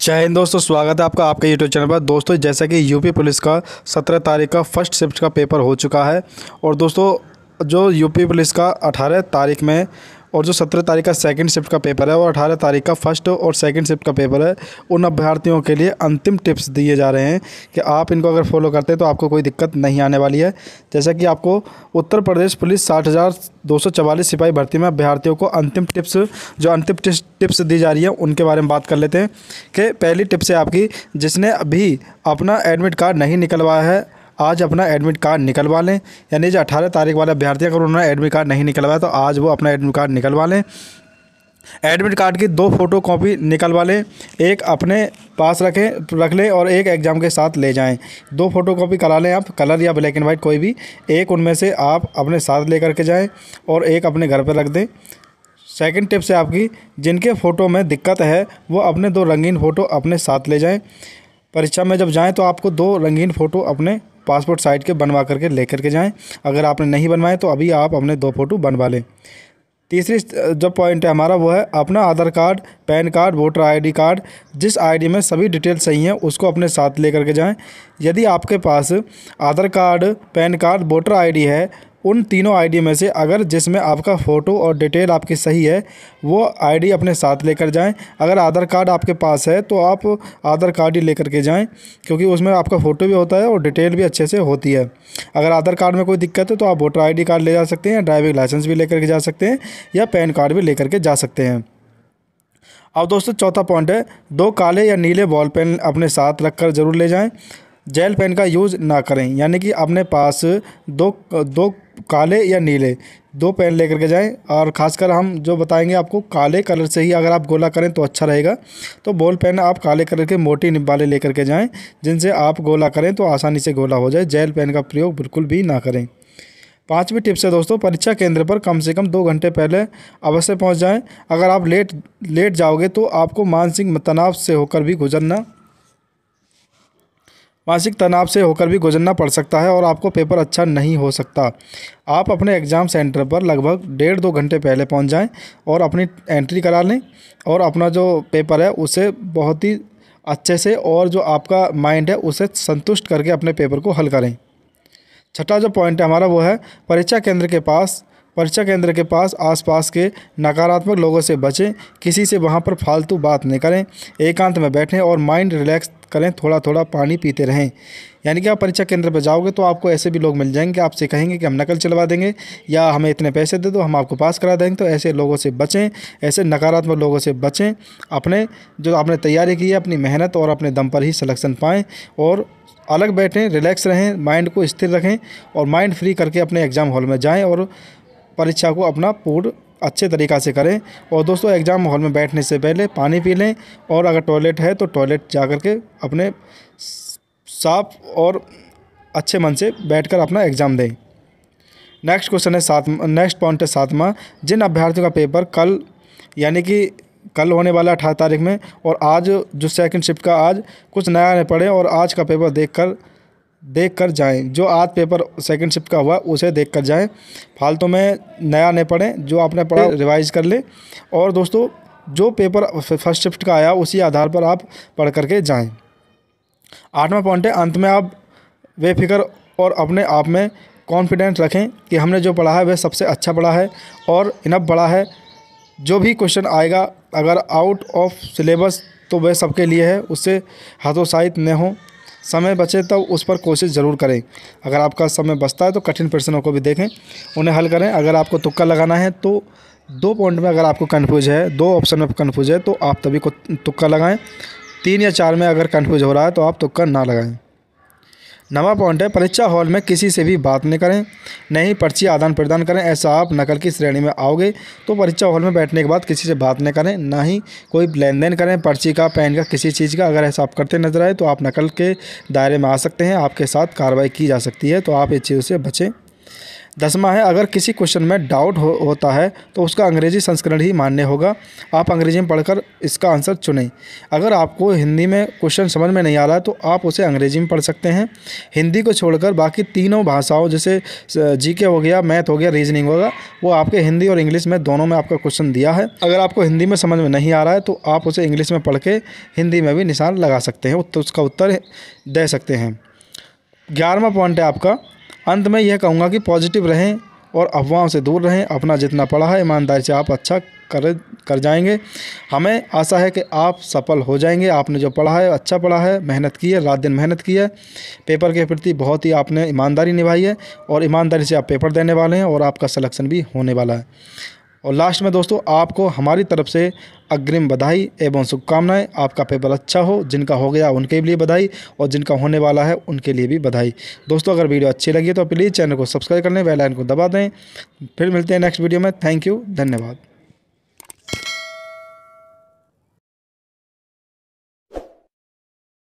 जय हिंद दोस्तों स्वागत है आपका आपके यूट्यूब चैनल पर दोस्तों जैसा कि यूपी पुलिस का सत्रह तारीख का फर्स्ट शिफ्ट का पेपर हो चुका है और दोस्तों जो यूपी पुलिस का अठारह तारीख में और जो सत्रह तारीख का सेकंड शिफ्ट का पेपर है और अठारह तारीख का फर्स्ट और सेकंड शिफ्ट का पेपर है उन अभ्यर्थियों के लिए अंतिम टिप्स दिए जा रहे हैं कि आप इनको अगर फॉलो करते हैं तो आपको कोई दिक्कत नहीं आने वाली है जैसा कि आपको उत्तर प्रदेश पुलिस साठ सिपाही भर्ती में अभ्यर्थियों को अंतिम टिप्स जो अंतिम टिप्स दी जा रही है उनके बारे में बात कर लेते हैं कि पहली टिप्स है आपकी जिसने अभी अपना एडमिट कार्ड नहीं निकलवाया है आज अपना एडमिट कार्ड निकलवा लें यानी जो अठारह तारीख वाला अभ्यर्थी अगर उन्होंने एडमिट कार्ड नहीं निकलवाया तो आज वो अपना एडमिट कार्ड निकलवा लें एडमिट कार्ड की दो फोटो कॉपी निकलवा लें एक अपने पास रखें रख लें और एक एग्ज़ाम के साथ ले जाएं दो फोटो कॉपी करा लें आप कलर या ब्लैक एंड वाइट कोई भी एक उनमें से आप अपने साथ ले करके जाएं और एक अपने घर पर रख दें सेकंड टिप्स है आपकी जिनके फ़ोटो में दिक्कत है वो अपने दो रंगीन फ़ोटो अपने साथ ले जाएँ परीक्षा में जब जाएँ तो आपको दो रंगीन फ़ोटो अपने पासपोर्ट साइट के बनवा करके ले करके जाएँ अगर आपने नहीं बनवाए तो अभी आप अपने दो फ़ोटो बनवा लें तीसरी जो पॉइंट है हमारा वो है अपना Aadhaar card PAN card voter ID card जिस आईडी में सभी डिटेल सही हैं उसको अपने साथ ले के जाएं यदि आपके पास Aadhaar card PAN card voter ID है उन तीनों आईडी में से अगर जिसमें आपका फ़ोटो और डिटेल आपकी सही है वो आईडी अपने साथ लेकर जाएं अगर आधार कार्ड आपके पास है तो आप आधार कार्ड ही लेकर के जाएं क्योंकि उसमें आपका फ़ोटो भी होता है और डिटेल भी अच्छे से होती है अगर आधार कार्ड में कोई दिक्कत है तो आप वोटर आई कार्ड ले जा सकते हैं ड्राइविंग लाइसेंस भी लेकर के जा सकते हैं या पैन कार्ड भी लेकर के जा सकते हैं अब दोस्तों चौथा पॉइंट है दो काले या नीले बॉल पेन अपने साथ रख कर ज़रूर ले जाएँ जेल पेन का यूज़ ना करें यानी कि अपने पास दो दो काले या नीले दो पेन लेकर के जाएं और ख़ासकर हम जो बताएंगे आपको काले कलर से ही अगर आप गोला करें तो अच्छा रहेगा तो बॉल पेन आप काले कलर के मोटी निब्बाले लेकर के जाएं जिनसे आप गोला करें तो आसानी से गोला हो जाए जेल पेन का प्रयोग बिल्कुल भी ना करें पाँचवीं टिप्स है दोस्तों परीक्षा केंद्र पर कम से कम दो घंटे पहले अवश्य पहुंच जाएं अगर आप लेट लेट जाओगे तो आपको मानसिक तनाव से होकर भी गुजरना मानसिक तनाव से होकर भी गुजरना पड़ सकता है और आपको पेपर अच्छा नहीं हो सकता आप अपने एग्ज़ाम सेंटर पर लगभग डेढ़ दो घंटे पहले पहुंच जाएं और अपनी एंट्री करा लें और अपना जो पेपर है उसे बहुत ही अच्छे से और जो आपका माइंड है उसे संतुष्ट करके अपने पेपर को हल करें छठा जो पॉइंट है हमारा वो है परीक्षा केंद्र के पास परीक्षा केंद्र के पास आसपास के नकारात्मक लोगों से बचें किसी से वहाँ पर फालतू बात नहीं करें एकांत में बैठें और माइंड रिलैक्स करें थोड़ा थोड़ा पानी पीते रहें यानी कि आप परीक्षा केंद्र पर जाओगे तो आपको ऐसे भी लोग मिल जाएंगे आपसे कहेंगे कि हम नकल चलवा देंगे या हमें इतने पैसे दे दो हम आपको पास करा देंगे तो ऐसे लोगों से बचें ऐसे नकारात्मक लोगों से बचें अपने जो आपने तैयारी की है अपनी मेहनत और अपने दम पर ही सलेक्शन पाएँ और अलग बैठें रिलैक्स रहें माइंड को स्थिर रखें और माइंड फ्री करके अपने एग्ज़ाम हॉल में जाएँ और परीक्षा को अपना पूर्ण अच्छे तरीक़ा से करें और दोस्तों एग्ज़ाम हॉल में बैठने से पहले पानी पी लें और अगर टॉयलेट है तो टॉयलेट जा कर के अपने साफ और अच्छे मन से बैठकर अपना एग्ज़ाम दें नेक्स्ट क्वेश्चन है सातवा नेक्स्ट पॉइंट है सातवा जिन अभ्यर्थियों का पेपर कल यानी कि कल होने वाला अठारह तारीख में और आज जो सेकंड शिफ्ट का आज कुछ नया पढ़े और आज का पेपर देखकर देख कर जाएँ जो आज पेपर सेकंड शिफ्ट का हुआ उसे देख कर जाएँ फालतू में नया नहीं पढ़ें जो आपने पढ़ा रिवाइज हाँ। कर लें और दोस्तों जो पेपर फर्स्ट शिफ्ट का आया उसी आधार पर आप पढ़ करके जाएँ आठवां पॉइंट है अंत में आप बेफिक्र और अपने आप में कॉन्फिडेंट रखें कि हमने जो पढ़ा है वह सबसे अच्छा पढ़ा है और इनफ पढ़ा है जो भी क्वेश्चन आएगा अगर आउट ऑफ सिलेबस तो वह सबके लिए है उससे हतोत्साहित न हों समय बचे तब तो उस पर कोशिश ज़रूर करें अगर आपका समय बचता है तो कठिन प्रश्नों को भी देखें उन्हें हल करें अगर आपको तुक्का लगाना है तो दो पॉइंट में अगर आपको कन्फ्यूज है दो ऑप्शन में कन्फ्यूज है तो आप तभी को तुक्का लगाएँ तीन या चार में अगर कन्फ्यूज हो रहा है तो आप तुक्का ना लगाएँ नवा पॉइंट है परीक्षा हॉल में किसी से भी बात नहीं करें नहीं पर्ची आदान प्रदान करें ऐसा आप नकल की श्रेणी में आओगे तो परीक्षा हॉल में बैठने के बाद किसी से बात नहीं करें ना ही कोई लेन देन करें पर्ची का पेन का किसी चीज़ का अगर ऐसा आप करते नजर आए तो आप नकल के दायरे में आ सकते हैं आपके साथ कार्रवाई की जा सकती है तो आप इस चीज़ से बचें दसवा है अगर किसी क्वेश्चन में डाउट हो, होता है तो उसका अंग्रेजी संस्करण ही मान्य होगा आप अंग्रेजी में पढ़कर इसका आंसर चुनें अगर आपको हिंदी में क्वेश्चन समझ में नहीं आ रहा है तो आप उसे अंग्रेजी में पढ़ सकते हैं हिंदी को छोड़कर बाकी तीनों भाषाओं जैसे जीके हो गया मैथ हो गया रीजनिंग होगा वो आपके हिंदी और इंग्लिश में दोनों में आपका क्वेश्चन दिया है अगर आपको हिंदी में समझ में नहीं आ रहा है तो आप उसे इंग्लिश में पढ़ के हिंदी में भी निशान लगा सकते हैं उसका उत्तर दे सकते हैं ग्यारहवा पॉइंट है आपका अंत में यह कहूँगा कि पॉजिटिव रहें और अफवाहों से दूर रहें अपना जितना पढ़ा है ईमानदारी से आप अच्छा कर कर जाएंगे हमें आशा है कि आप सफल हो जाएंगे आपने जो पढ़ा है अच्छा पढ़ा है मेहनत की है रात दिन मेहनत की है पेपर के प्रति बहुत ही आपने ईमानदारी निभाई है और ईमानदारी से आप पेपर देने वाले हैं और आपका सलेक्शन भी होने वाला है और लास्ट में दोस्तों आपको हमारी तरफ से अग्रिम बधाई एवं शुभकामनाएं आपका पेपर अच्छा हो जिनका हो गया उनके लिए बधाई और जिनका होने वाला है उनके लिए भी बधाई दोस्तों अगर वीडियो अच्छी लगी तो प्लीज़ चैनल को सब्सक्राइब कर लें बेलाइन को दबा दें फिर मिलते हैं नेक्स्ट वीडियो में थैंक यू धन्यवाद